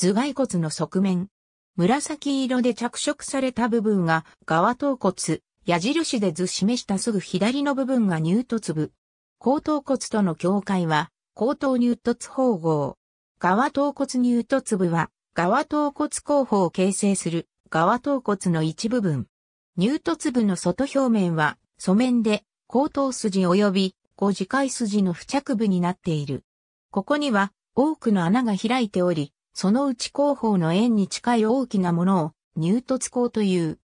頭蓋骨の側面。紫色で着色された部分が側頭骨、矢印で図示したすぐ左の部分が乳突部。後頭骨との境界は、後頭乳突方合。側頭骨乳突部は、側頭骨後方を形成する側頭骨の一部分。乳突部の外表面は、素面で、後頭筋及び、後次回筋の付着部になっている。ここには、多くの穴が開いており、その内後方の円に近い大きなものを、乳突孔という。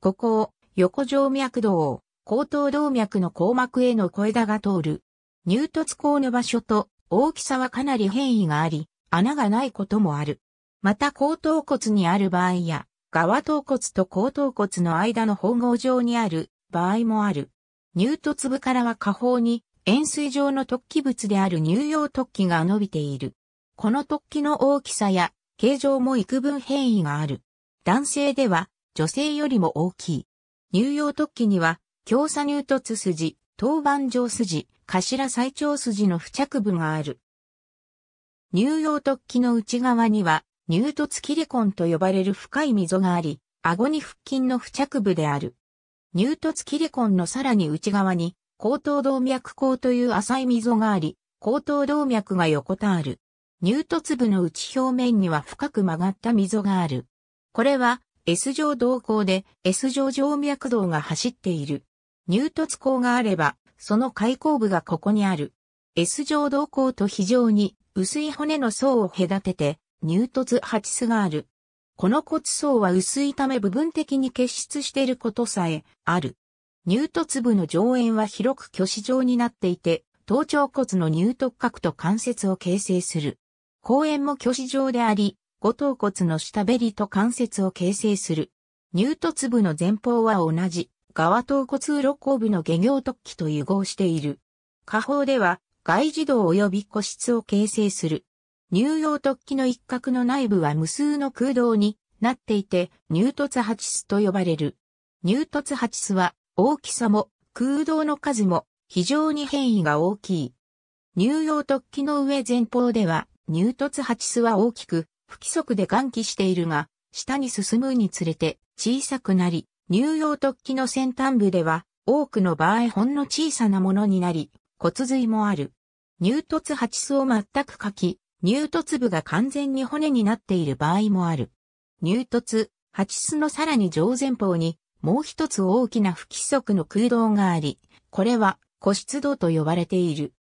ここを、横静脈道を、後頭動脈の硬膜への小枝が通る。乳突孔の場所と大きさはかなり変異があり、穴がないこともある。また後頭骨にある場合や、側頭骨と後頭骨の間の縫合上にある場合もある。乳突部からは下方に円錐状の突起物である乳用突起が伸びている。この突起の大きさや形状も幾分変異がある。男性では女性よりも大きい。乳幼突起には、強鎖乳突筋、当板上筋、頭最長筋の付着部がある。乳幼突起の内側には、乳突キリコンと呼ばれる深い溝があり、顎に腹筋の付着部である。乳突キリコンのさらに内側に、後頭動脈口という浅い溝があり、後頭動脈が横たわる。乳突部の内表面には深く曲がった溝がある。これは S 状動向で S 状静脈動が走っている。乳突孔があれば、その開口部がここにある。S 状動向と非常に薄い骨の層を隔てて、乳突ハチスがある。この骨層は薄いため部分的に結出していることさえある。乳突部の上縁は広く虚子状になっていて、頭頂骨の乳突角と関節を形成する。公園も虚子状であり、五頭骨の下べりと関節を形成する。乳突部の前方は同じ、側頭骨露甲部の下行突起と融合している。下方では、外耳道及び個室を形成する。乳用突起の一角の内部は無数の空洞になっていて、乳突ハチスと呼ばれる。乳突ハチスは、大きさも、空洞の数も、非常に変異が大きい。乳用突起の上前方では、乳突ハチスは大きく、不規則で換気しているが、下に進むにつれて小さくなり、乳幼突起の先端部では、多くの場合ほんの小さなものになり、骨髄もある。乳突ハチスを全く書き、乳突部が完全に骨になっている場合もある。乳突、ハチスのさらに上前方に、もう一つ大きな不規則の空洞があり、これは、個室洞と呼ばれている。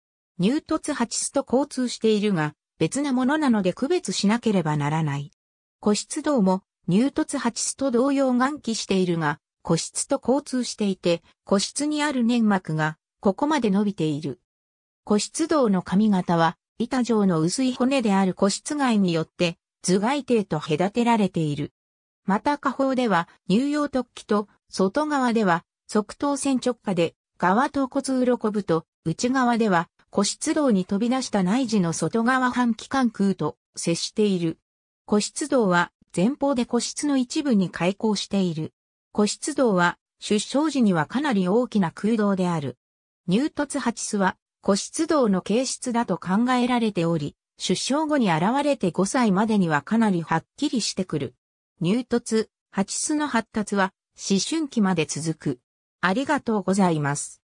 乳突ハチと交通しているが、別なものなので区別しなければならない。個室道も入突八室と同様暗記しているが、個室と交通していて、個室にある粘膜がここまで伸びている。個室道の髪型は板状の薄い骨である個室外によって頭蓋底と隔てられている。また下方では乳用突起と外側では側頭線直下で側頭骨鱗部と内側では個室道に飛び出した内耳の外側半期間空と接している。個室道は前方で個室の一部に開口している。個室道は出生時にはかなり大きな空洞である。入突ハチスは個室道の形質だと考えられており、出生後に現れて5歳までにはかなりはっきりしてくる。入突、ハチスの発達は思春期まで続く。ありがとうございます。